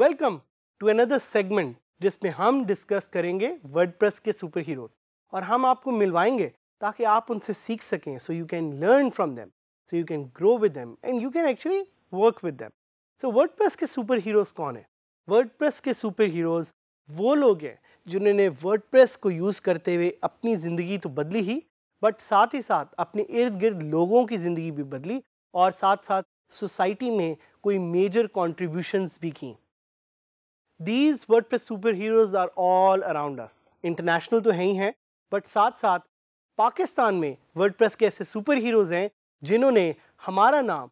Welcome to another segment जिसमें हम discuss करेंगे वर्डप्रेस के सुपर हीरोज और हम आपको मिलवाएंगे ताकि आप उनसे सीख सकें so you can learn from them so you can grow with them and you can actually work with them so press के सुपर हीरोज कौन है प्रेस के सुपर हीरोज वो लोग हैं जिन्होंने प्रेस को यूज़ करते हुए अपनी ज़िंदगी तो बदली ही बट साथ ही साथ अपने इर्द गिर्द लोगों की ज़िंदगी भी बदली और साथ साथ सोसाइटी में कोई मेजर कॉन्ट्रीब्यूशंस भी की these WordPress super heroes are all around us international तो हैं ही हैं बट साथ साथ पाकिस्तान में वर्डप्रेस के ऐसे सुपर हीरोज़ हैं जिन्होंने हमारा नाम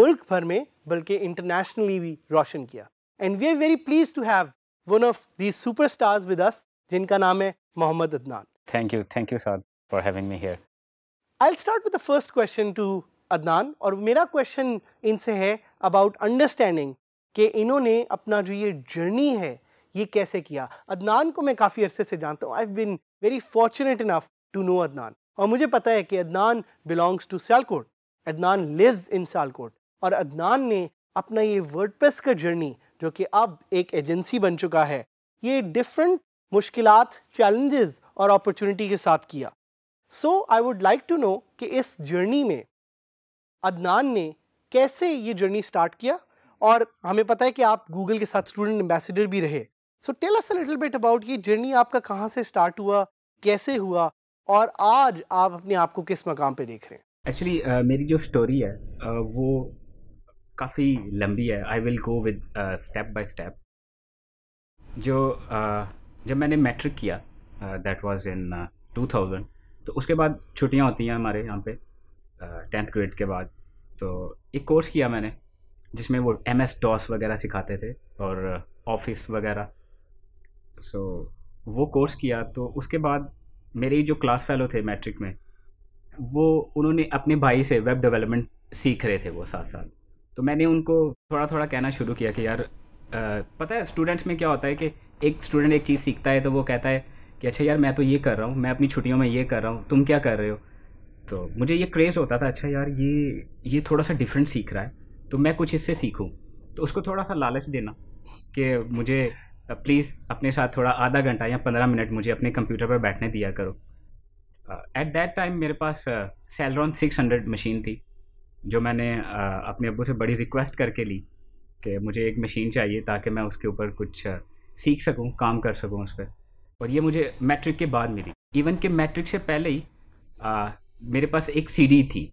मुल्क भर में बल्कि इंटरनेशनली भी रोशन किया and we are very please to have one of the super stars with us जिनका नाम है Mohammad Adnan thank you thank you sir for having me here I start with the first question to Adnan और मेरा question इनसे है about understanding कि इन्होंने अपना जो ये जर्नी है ये कैसे किया अदनान को मैं काफ़ी अरसे से जानता हूँ I been very fortunate enough to know Adnan और मुझे पता है कि Adnan belongs to Sialkot Adnan lives in Sialkot और अदनान ने अपना ये वर्डप्रेस का जर्नी जो कि अब एक एजेंसी बन चुका है ये डिफरेंट मुश्किल चैलेंजेस और अपॉर्चुनिटी के साथ किया so I would like to know कि इस जर्नी में अदनान ने कैसे ये जर्नी स्टार्ट किया और हमें पता है कि आप गूगल के साथ स्टूडेंट एम्बेसडर भी रहे so tell us little bit about ये जर्नी आपका कहाँ से स्टार्ट हुआ कैसे हुआ और आज आप अपने आप को किस मकाम पे देख रहे हैं एक्चुअली uh, मेरी जो स्टोरी है uh, वो काफ़ी लंबी है I will go with step by step जो uh, जब मैंने मैट्रिक किया दैट वाज इन 2000 तो उसके बाद छुट्टियां होती हैं हमारे यहाँ पे टेंथ uh, ग्रेड के बाद तो एक कोर्स किया मैंने जिसमें वो एम एस डॉस वगैरह सिखाते थे और ऑफिस uh, वगैरह सो so, वो कोर्स किया तो उसके बाद मेरे जो क्लास फेलो थे मैट्रिक में वो उन्होंने अपने भाई से वेब डेवलपमेंट सीख रहे थे वो साथ साथ तो मैंने उनको थोड़ा थोड़ा कहना शुरू किया कि यार आ, पता है स्टूडेंट्स में क्या होता है कि एक स्टूडेंट एक चीज़ सीखता है तो वो कहता है कि अच्छा यार मैं तो ये कर रहा हूँ मैं अपनी छुट्टियों में ये कर रहा हूँ तुम क्या कर रहे हो तो मुझे ये क्रेज़ होता था अच्छा यार ये ये थोड़ा सा डिफरेंट सीख रहा है तो मैं कुछ इससे सीखूँ तो उसको थोड़ा सा लालच देना कि मुझे प्लीज़ uh, अपने साथ थोड़ा आधा घंटा या पंद्रह मिनट मुझे अपने कंप्यूटर पर बैठने दिया करो एट दैट टाइम मेरे पास सेलरॉन सिक्स हंड्रेड मशीन थी जो मैंने uh, अपने अबू से बड़ी रिक्वेस्ट करके ली कि मुझे एक मशीन चाहिए ताकि मैं उसके ऊपर कुछ uh, सीख सकूँ काम कर सकूँ उस पर और ये मुझे मैट्रिक के बाद मिली इवन कि मैट्रिक से पहले ही uh, मेरे पास एक सीडी थी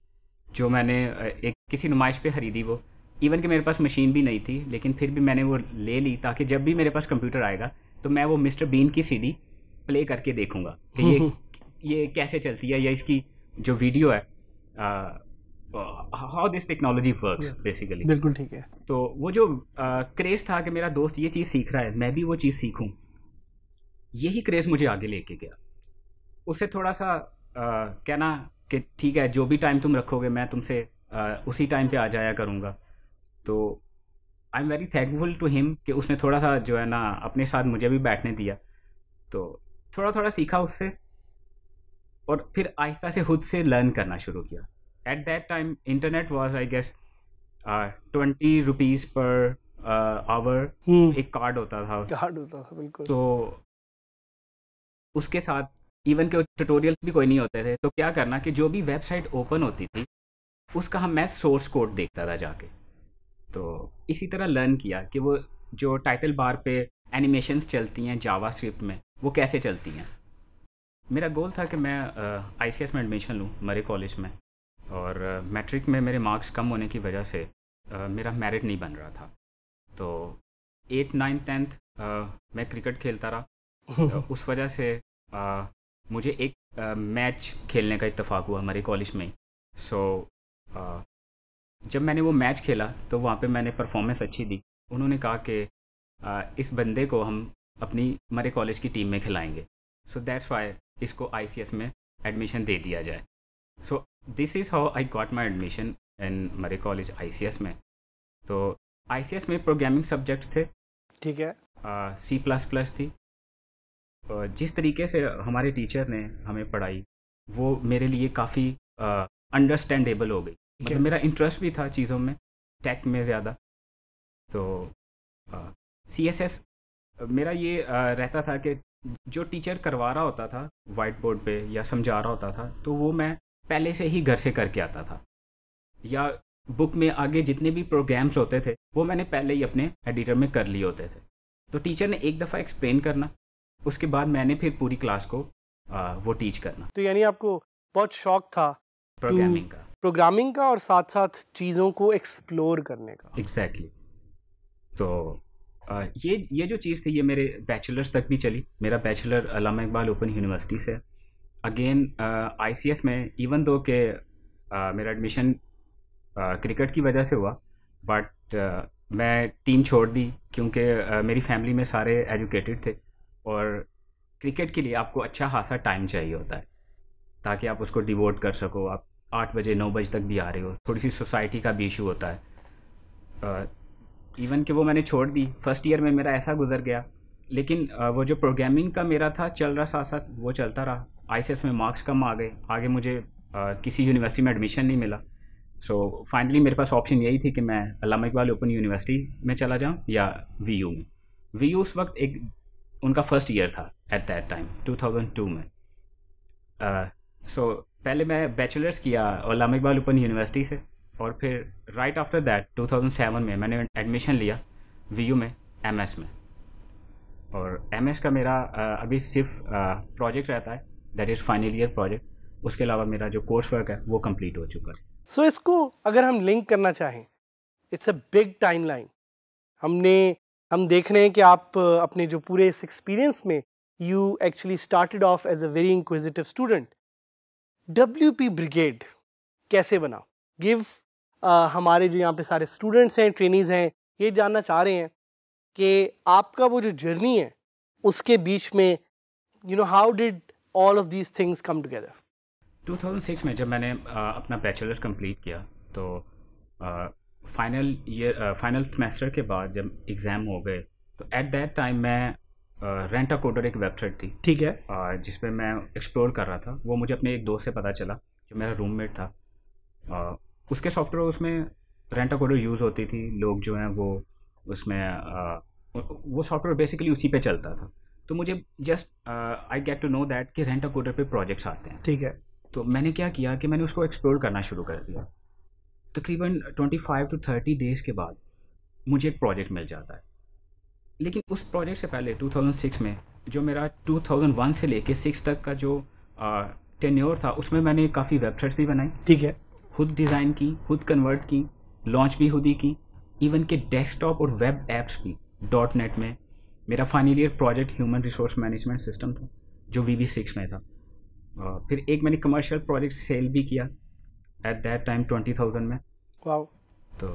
जो मैंने uh, एक किसी नुमाइश पे खरीदी वो इवन कि मेरे पास मशीन भी नहीं थी लेकिन फिर भी मैंने वो ले ली ताकि जब भी मेरे पास कंप्यूटर आएगा तो मैं वो मिस्टर बीन की सीडी प्ले करके देखूंगा कि ये ये कैसे चलती है या इसकी जो वीडियो है how this technology work basically बिल्कुल ठीक है तो वो जो क्रेज़ uh, था कि मेरा दोस्त ये चीज़ सीख रहा है मैं भी वो चीज़ सीखूँ यही क्रेज़ मुझे आगे लेके गया उससे थोड़ा सा uh, कहना कि ठीक है जो भी टाइम तुम रखोगे मैं तुमसे uh, उसी टाइम पे आ जाया करूँगा तो I am very thankful to him कि उसने थोड़ा सा जो है ना अपने साथ मुझे भी बैठने दिया तो थोड़ा थोड़ा सीखा उससे और फिर आहिस्ता से खुद से लर्न करना शुरू किया at that time internet was I guess twenty rupees per hour uh, एक कार्ड होता था कार्ड होता था बिल्कुल तो उसके साथ इवन के ट्यूटोरियल्स भी कोई नहीं होते थे तो क्या करना कि जो भी वेबसाइट ओपन होती थी उसका हम मैं सोर्स कोड देखता था जाके तो इसी तरह लर्न किया कि वो जो टाइटल बार पे एनिमेशन चलती हैं जावा स्क्रिप्ट में वो कैसे चलती हैं मेरा गोल था कि मैं आई में एडमिशन लूँ मरे कॉलेज में और मैट्रिक में मेरे मार्क्स कम होने की वजह से मेरा मेरिट नहीं बन रहा था तो एट नाइन्थ टेंथ मैं क्रिकेट खेलता रहा उस वजह से मुझे एक मैच खेलने का इतफाक़ हुआ हमारे कॉलेज में सो so, जब मैंने वो मैच खेला तो वहाँ पे मैंने परफॉर्मेंस अच्छी दी उन्होंने कहा कि इस बंदे को हम अपनी मरे कॉलेज की टीम में खिलाएंगे सो दैट्स वाई इसको आई में एडमिशन दे दिया जाए so this is how I got my admission in Murray college आई में तो आई में प्रोग्रामिंग सब्जेक्ट्स थे ठीक है सी प्लस प्लस थी uh, जिस तरीके से हमारे टीचर ने हमें पढ़ाई वो मेरे लिए काफ़ी अंडरस्टैंडेबल uh, हो गई मतलब मेरा इंटरेस्ट भी था चीज़ों में टेक में ज़्यादा तो सी एस एस मेरा ये आ, रहता था कि जो टीचर करवा रहा होता था वाइट बोर्ड पे या समझा रहा होता था तो वो मैं पहले से ही घर से करके आता था या बुक में आगे जितने भी प्रोग्राम्स होते थे वो मैंने पहले ही अपने एडिटर में कर लिए होते थे तो टीचर ने एक दफ़ा एक्सप्लेन करना उसके बाद मैंने फिर पूरी क्लास को आ, वो टीच करना तो यानी आपको बहुत शौक था प्रोग्रामिंग का प्रोग्रामिंग का और साथ साथ चीज़ों को एक्सप्लोर करने का एग्जैक्टली exactly. तो आ, ये ये जो चीज़ थी ये मेरे बैचलर्स तक भी चली मेरा bachelor Allama Iqbal open university से अगेन आई में इवन दो के आ, मेरा एडमिशन क्रिकेट की वजह से हुआ बट मैं टीम छोड़ दी क्योंकि मेरी फैमिली में सारे एजुकेटेड थे और क्रिकेट के लिए आपको अच्छा खासा टाइम चाहिए होता है ताकि आप उसको डिवोट कर सको आप आठ बजे नौ बजे तक भी आ रहे हो थोड़ी सी सोसाइटी का भी इशू होता है इवन कि वो मैंने छोड़ दी फर्स्ट ईयर में मेरा ऐसा गुजर गया लेकिन वो जो प्रोग्रामिंग का मेरा था चल रहा साथ साथ वो चलता रहा आई e में मार्क्स कम आ गए आगे मुझे किसी यूनिवर्सिटी में एडमिशन नहीं मिला सो so, फाइनली मेरे पास ऑप्शन यही थी कि मैं अलामा इकबाल ओपन यूनिवर्सिटी में चला जाऊँ या वी यू में वी यू उस वक्त एक उनका फर्स्ट ईयर था एट दैट टाइम 2002 में सो uh, so, पहले मैं बैचलर्स किया ओलम इकबाल ओपन यूनिवर्सिटी से और फिर राइट आफ्टर दैट 2007 में मैंने एडमिशन लिया वी में एम में और एम का मेरा अभी सिर्फ प्रोजेक्ट रहता है that is final year project उसके अलावा मेरा जो कोर्स वर्क है वो कंप्लीट हो चुका है सो so, इसको अगर हम लिंक करना चाहें इट्स अ बिग टाइम हमने हम देख रहे हैं कि आप अपने जो पूरे इस एक्सपीरियंस में you actually started off as a very inquisitive student W P brigade कैसे बना गिव uh, हमारे जो यहाँ पे सारे स्टूडेंट्स हैं ट्रेनिज हैं ये जानना चाह रहे हैं कि आपका वो जो जर्नी है उसके बीच में you know how did all of these things come together 2006 में जब मैंने आ, uh, अपना बैचलर्स कंप्लीट किया तो फाइनल ईयर फाइनल सेमेस्टर के बाद जब एग्ज़ाम हो गए तो एट दैट टाइम मैं रेंट अ कोडर एक वेबसाइट थी ठीक है जिसपे मैं एक्सप्लोर कर रहा था वो मुझे अपने एक दोस्त से पता चला जो मेरा रूममेट था उसके सॉफ्टवेयर उसमें रेंट अ कोडर यूज़ होती थी लोग जो हैं वो उसमें वो सॉफ्टवेयर बेसिकली उसी पे चलता था तो मुझे just I get to know that कि रेंट अ कोडर पे प्रोजेक्ट्स आते हैं ठीक है तो मैंने क्या किया कि मैंने उसको एक्सप्लोर करना शुरू कर दिया तकरीबन twenty five to thirty days के बाद मुझे एक प्रोजेक्ट मिल जाता है लेकिन उस प्रोजेक्ट से पहले 2006 में जो मेरा 2001 से लेके सिक्स तक का जो टेन्योर था उसमें मैंने काफ़ी वेबसाइट्स भी बनाई ठीक है खुद डिज़ाइन की खुद कन्वर्ट की लॉन्च भी खुद ही की इवन के डेस्कटॉप और वेब एप्स भी डॉट नेट में मेरा final year project human resource management system था जो वी वी सिक्स में था फिर एक मैंने कमर्शियल प्रोजेक्ट सेल भी किया at that time twenty thousand में तो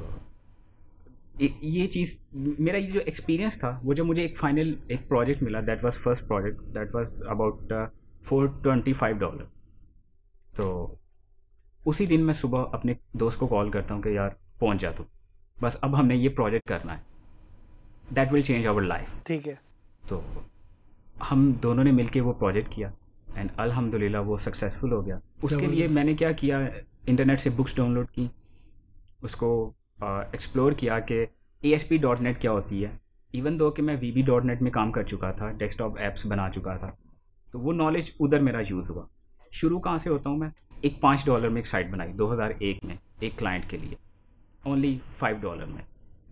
ये चीज़ मेरा ये जो एक्सपीरियंस था वो जो मुझे एक फाइनल एक प्रोजेक्ट मिला that was first project that was about for twenty five dollar तो उसी दिन मैं सुबह अपने दोस्त को कॉल करता हूँ कि यार पहुँच जा तू बस अब हमें ये प्रोजेक्ट करना है that will change our life ठीक है तो हम दोनों ने मिलके वो प्रोजेक्ट किया एंड अल्हम्दुलिल्लाह वो सक्सेसफुल हो गया उसके लिए मैंने क्या किया इंटरनेट से बुक्स डाउनलोड की उसको एक्सप्लोर किया कि A S P dot net क्या होती है इवन दो कि मैं वी बी डॉट नेट में काम कर चुका था डेस्कटॉप ऐप्स बना चुका था तो वो नॉलेज उधर मेरा यूज़ हुआ शुरू कहाँ से होता हूँ मैं एक पाँच डॉलर में एक साइट बनाई 2001 में एक क्लाइंट के लिए ओनली फाइव डॉलर में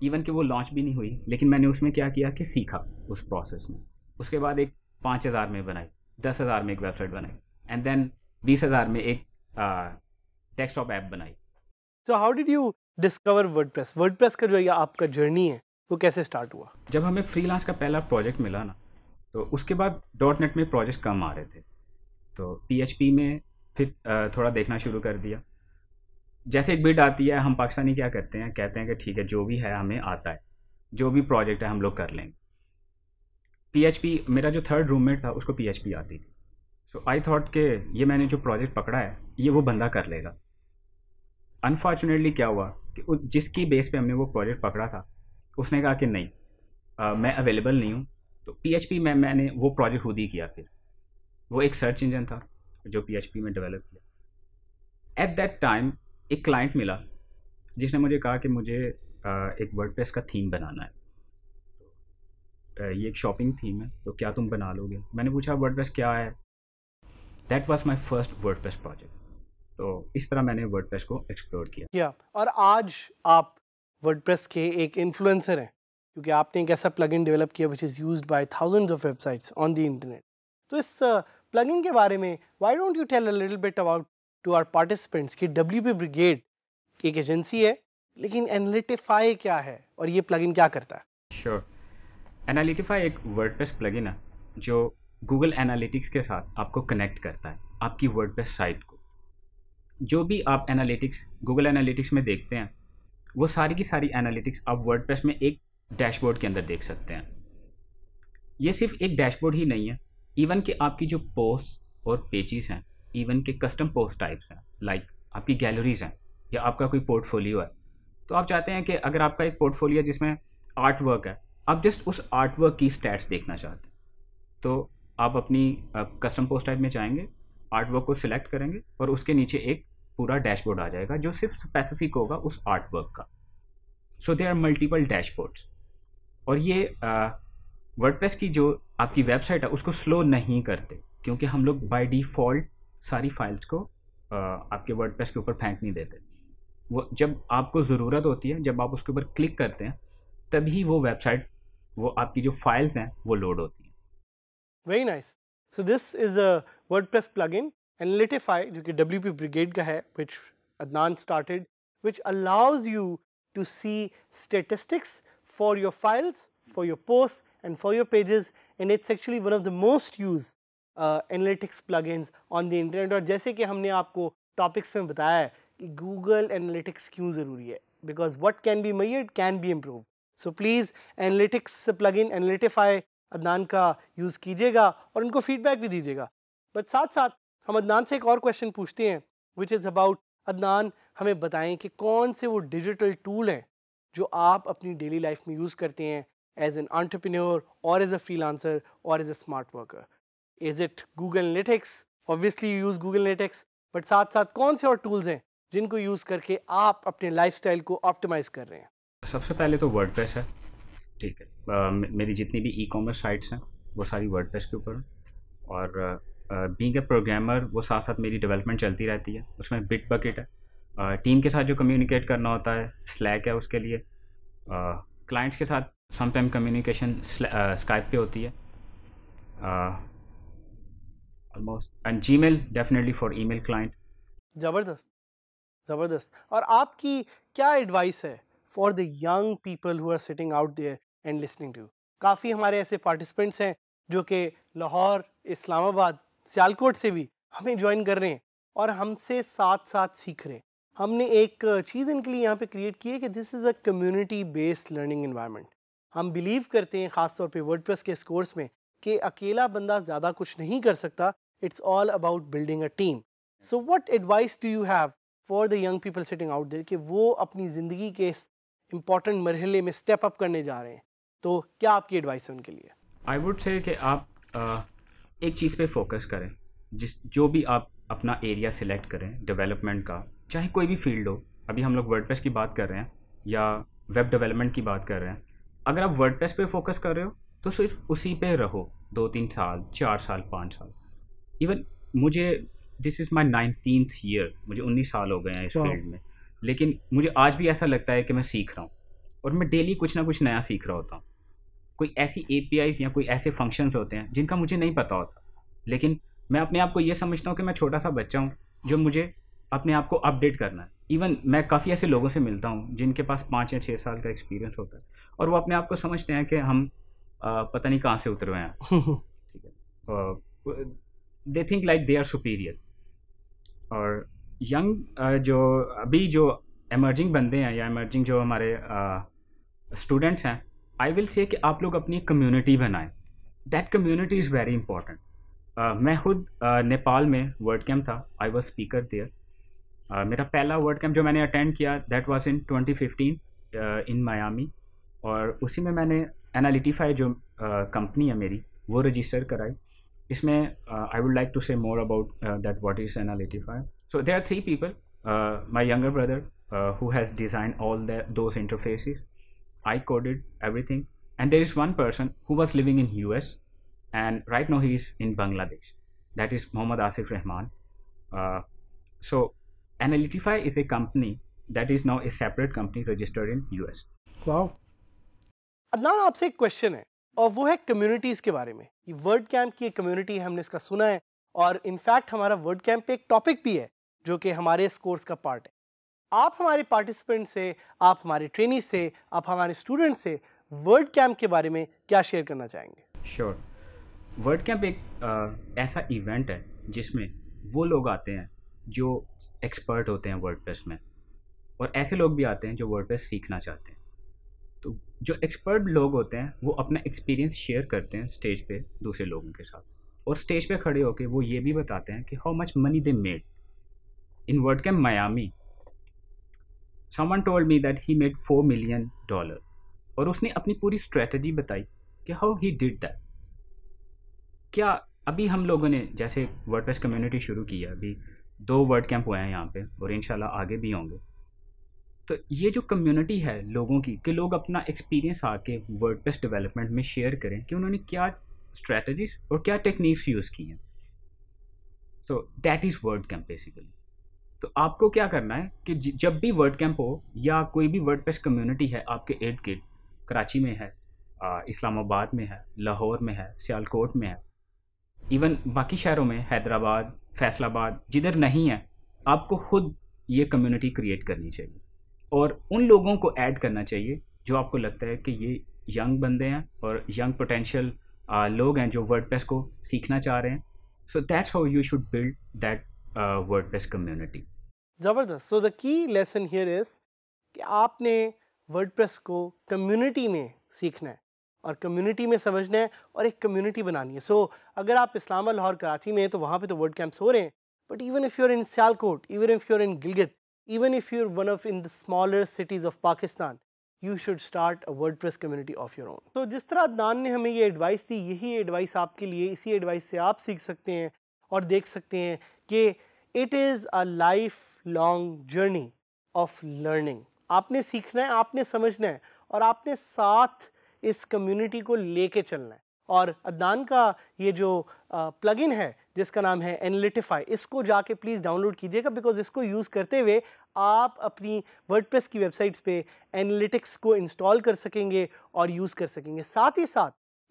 इवन कि वो लॉन्च भी नहीं हुई लेकिन मैंने उसमें क्या किया कि सीखा उस प्रोसेस में उसके बाद एक पाँच हज़ार में बनाई दस हज़ार में एक वेबसाइट बनाई एंड देन बीस हज़ार में एक डेस्कटॉप ऐप बनाई so how did you discover WordPress WordPress का जो है आपका जर्नी है वो कैसे स्टार्ट हुआ जब हमें फ्रीलांस का पहला प्रोजेक्ट मिला ना तो उसके बाद डॉट नेट में प्रोजेक्ट कम आ रहे थे तो पी में फिर थोड़ा देखना शुरू कर दिया जैसे एक बिड आती है हम पाकिस्तानी क्या करते हैं कहते हैं कि ठीक है जो भी है हमें आता है जो भी प्रोजेक्ट है हम लोग कर लेंगे पीएचपी मेरा जो थर्ड रूममेट था उसको पीएचपी आती थी सो आई थॉट के ये मैंने जो प्रोजेक्ट पकड़ा है ये वो बंदा कर लेगा अनफॉर्चुनेटली क्या हुआ जिसकी बेस पे हमने वो प्रोजेक्ट पकड़ा था उसने कहा कि नहीं आ, मैं अवेलेबल नहीं हूँ तो पी में मैंने वो प्रोजेक्ट खुद ही किया फिर वो एक सर्च इंजन था जो पी में डेवलप किया एट दैट टाइम एक क्लाइंट मिला जिसने मुझे कहा कि मुझे आ, एक वर्ड का थीम बनाना है तो, ये एक शॉपिंग थीम है तो क्या तुम बना लोगे मैंने पूछा वर्ड क्या है that was my first word project तो इस तरह मैंने वर्डप्रेस को एक्सप्लोर किया yeah. और आज आप वर्डप्रेस के एक इन्फ्लुएंसर हैं क्योंकि आपने एक ऐसा प्लगइन डेवलप किया which is use by thousands of websites on the internet तो इस प्लगइन uh, के बारे में why don't you tell a little bit about to our participants कि डब्ल्यू पी ब्रिगेड एक एजेंसी है लेकिन एनालिटिफाई क्या है और ये प्लगइन क्या करता है श्योर एनालिटिफाई एक वर्ड प्रेस प्लगिन है जो गूगल एनालिटिक्स के साथ आपको कनेक्ट करता है आपकी वर्डप्रेस साइट जो भी आप एनालिटिक्स गूगल एनालिटिक्स में देखते हैं वो सारी की सारी एनालिटिक्स आप वर्ड में एक डैशबोर्ड के अंदर देख सकते हैं ये सिर्फ एक डैशबोर्ड ही नहीं है इवन कि आपकी जो पोस्ट और पेजेस हैं इवन के कस्टम पोस्ट टाइप्स हैं लाइक आपकी गैलरीज हैं या आपका कोई पोर्टफोलियो है तो आप चाहते हैं कि अगर आपका एक पोर्टफोलियो जिसमें आर्ट वर्क है आप जस्ट उस आर्ट वर्क की स्टैट्स देखना चाहते हैं तो आप अपनी कस्टम पोस्ट टाइप में जाएंगे आर्ट वर्क को सिलेक्ट करेंगे और उसके नीचे एक पूरा डैशबोर्ड आ जाएगा जो सिर्फ स्पेसिफिक होगा उस आर्ट वर्क का so they are multiple dashboards और ये वर्डप्रेस की जो आपकी वेबसाइट है उसको स्लो नहीं करते क्योंकि हम लोग बाय डिफ़ॉल्ट सारी फाइल्स को uh, आपके वर्डप्रेस के ऊपर फेंक नहीं देते वो जब आपको ज़रूरत होती है जब आप उसके ऊपर क्लिक करते हैं तभी वो वेबसाइट वो आपकी जो फाइल्स हैं वो लोड होती हैं very nice so this is a WordPress plugin Analytify जो कि डब्ल्यू पी ब्रिगेड का है which Adnan started which allows you to see statistics for your files for your post and for your pages and it's actually one of the most use analytics plug on the internet और जैसे कि हमने आपको topics में बताया है कि Google analytics क्यों ज़रूरी है because what can be may it can be improve so please analytics plugin Analytify Adnan का यूज़ कीजिएगा और उनको फीडबैक भी दीजिएगा बट साथ साथ हम अदनान से एक और क्वेश्चन पूछते हैं विच इज़ अबाउट अदनान हमें बताएं कि कौन से वो डिजिटल टूल हैं जो आप अपनी डेली लाइफ में यूज़ करते हैं एज एन आंट्रप्रनोर और एज अ फ्रीलांसर और as a smart worker is it Google analytics obviously use Google analytics but साथ साथ कौन से और टूल्स हैं जिनको यूज़ करके आप अपने लाइफस्टाइल को ऑप्टिमाइज़ कर रहे हैं सबसे पहले तो वर्ड है ठीक है uh, मेरी जितनी भी ई कॉमर्स साइट्स हैं वो सारी वर्ड के ऊपर हैं और uh, बींग ए प्रोग्रामर वो साथ साथ मेरी डेवलपमेंट चलती रहती है उसमें बिट बकेट है टीम के साथ जो कम्युनिकेट करना होता है स्लैक है उसके लिए क्लाइंट्स के साथ समटाइम कम्युनिकेशन स्काइप पे होती है almost and Gmail definitely for email client ज़बरदस्त ज़बरदस्त और आपकी क्या एडवाइस है for the young people who are sitting out there and listening to काफ़ी हमारे ऐसे पार्टिसिपेंट्स हैं जो कि लाहौर इस्लामाबाद सियालकोट से भी हमें ज्वाइन कर रहे हैं और हमसे साथ साथ सीख रहे हैं हमने एक चीज़ इनके लिए यहाँ पे क्रिएट की है कि this is a community based learning environment हम बिलीव करते हैं खासतौर पर वर्ड प्लस के इस कोर्स में कि अकेला बंदा ज़्यादा कुछ नहीं कर सकता it's all about building a team so what advice do you have for the young people sitting out there कि वो अपनी ज़िंदगी के इस इम्पॉर्टेंट मरहले में स्टेप अप करने जा रहे हैं तो क्या आपकी एडवाइस है उनके लिए आई वुड से कि आप uh... एक चीज़ पे फोकस करें जिस जो भी आप अपना एरिया सिलेक्ट करें डेवलपमेंट का चाहे कोई भी फील्ड हो अभी हम लोग वर्ड की बात कर रहे हैं या वेब डेवलपमेंट की बात कर रहे हैं अगर आप पेस पे फोकस कर रहे हो तो सिर्फ उसी पे रहो दो तीन साल चार साल पाँच साल इवन मुझे this is my nineteen year मुझे उन्नीस साल हो गए हैं इस फील्ड में लेकिन मुझे आज भी ऐसा लगता है कि मैं सीख रहा हूँ और मैं डेली कुछ ना कुछ नया सीख रहा होता हूँ कोई ऐसी ए या कोई ऐसे फंक्शंस होते हैं जिनका मुझे नहीं पता होता लेकिन मैं अपने आप को ये समझता हूँ कि मैं छोटा सा बच्चा हूँ जो मुझे अपने आप को अपडेट करना है इवन मैं काफ़ी ऐसे लोगों से मिलता हूँ जिनके पास पाँच या छः साल का एक्सपीरियंस होता है और वो अपने आप को समझते हैं कि हम आ, पता नहीं कहाँ से उतर हुए हैं ठीक है they think like they are superior और यंग जो अभी जो एमर्जिंग बंदे हैं या एमर्जिंग जो हमारे स्टूडेंट्स हैं आई विल से कि आप लोग अपनी कम्युनिटी बनाएं that community is very important मैं खुद uh, नेपाल में वर्ल्ड कैम्प था आई वॉज स्पीकर देयर मेरा पहला वर्ल्ड कैम्प जो मैंने अटेंड किया that was in 2015 in Miami और उसी में मैंने एनालिटिफाई जो कंपनी uh, है मेरी वो रजिस्टर कराई इसमें आई would like to say more about that what is Analytify so there are three people my younger brother who has design all those interfaces I coded everything. And there is one person who was living in US and right now he is in Bangladesh. That is Mohammad Asif Rahman. Uh, so Analytify is a company that is now a separate company registered in US. Wow. Adnan आपसे एक question है और वो है communities के बारे में ये वर्ड कैंप की एक कम्युनिटी है हमने इसका सुना है और इनफैक्ट हमारा वर्ड कैंप पे एक टॉपिक भी है जो कि हमारे इस कोर्स का पार्ट है आप हमारे पार्टिसिपेंट से आप हमारे ट्रेनी से आप हमारे स्टूडेंट से वर्ड कैंप के बारे में क्या शेयर करना चाहेंगे श्योर वर्ड कैंप एक आ, ऐसा इवेंट है जिसमें वो लोग आते हैं जो एक्सपर्ट होते हैं वर्ड में और ऐसे लोग भी आते हैं जो वर्ड सीखना चाहते हैं तो जो एक्सपर्ट लोग होते हैं वो अपना एक्सपीरियंस शेयर करते हैं स्टेज पे दूसरे लोगों के साथ और स्टेज पे खड़े होकर वो ये भी बताते हैं कि how much money they made in word camp Miami someone told me that he made four million dollar और उसने अपनी पूरी स्ट्रेटजी बताई कि हाउ ही डिड दैट क्या अभी हम लोगों ने जैसे वर्डप्रेस कम्युनिटी शुरू की है अभी दो वर्ड कैंप हुए हैं यहाँ पे और इन आगे भी होंगे तो ये जो कम्युनिटी है लोगों की कि लोग अपना एक्सपीरियंस आके वर्डप्रेस डेवलपमेंट में शेयर करें कि उन्होंने क्या स्ट्रेटजीज और क्या टेक्निक्स यूज़ की हैं so that is word camp basically तो आपको क्या करना है कि जब भी वर्ड कैंप हो या कोई भी वर्ड कम्युनिटी है आपके इर्द गिर्द कराची में है इस्लामाबाद में है लाहौर में है सियालकोट में है इवन बाकी शहरों में हैदराबाद फैसलाबाद जिधर नहीं है आपको खुद ये कम्युनिटी क्रिएट करनी चाहिए और उन लोगों को ऐड करना चाहिए जो आपको लगता है कि ये यंग बंदे हैं और यंग पोटेंशियल लोग हैं जो वर्ड को सीखना चाह रहे हैं so that's how you should build that WordPress community ज़बरदस्त so the key lesson here is कि आपने वर्डप्रेस को कम्युनिटी में सीखना है और कम्युनिटी में समझना है और एक कम्युनिटी बनानी है सो so, अगर आप इस्लामा लाहौर कराची में हैं तो वहाँ पे तो वर्ड कैंप्स हो रहे हैं but even if you're in Sialkot even if you're in Gilgit even if you're one of in the smaller cities of Pakistan you should start a WordPress community of your own तो जिस तरह दान ने हमें ये एडवाइस दी यही एडवाइस आपके लिए इसी एडवाइस से आप सीख सकते हैं और देख सकते हैं कि it is a lifelong journey of learning आपने सीखना है आपने समझना है और आपने साथ इस कम्युनिटी को लेके चलना है और अदनान का ये जो प्लगइन है जिसका नाम है एनलिटिफाई इसको जाके प्लीज़ डाउनलोड कीजिएगा बिकॉज इसको यूज़ करते हुए आप अपनी वर्डप्रेस की वेबसाइट्स पे एनालिटिक्स को इंस्टॉल कर सकेंगे और यूज़ कर सकेंगे साथ ही साथ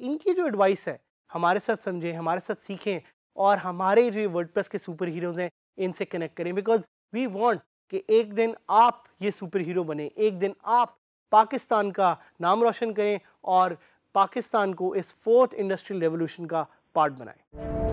इनकी जो एडवाइस है हमारे साथ समझें हमारे साथ सीखें और हमारे जो वर्ड के सुपर हीरोज़ हैं इनसे कनेक्ट करें बिकॉज वी वॉन्ट कि एक दिन आप ये सुपर हीरो बने एक दिन आप पाकिस्तान का नाम रोशन करें और पाकिस्तान को इस फोर्थ इंडस्ट्रियल रेवोल्यूशन का पार्ट बनाएं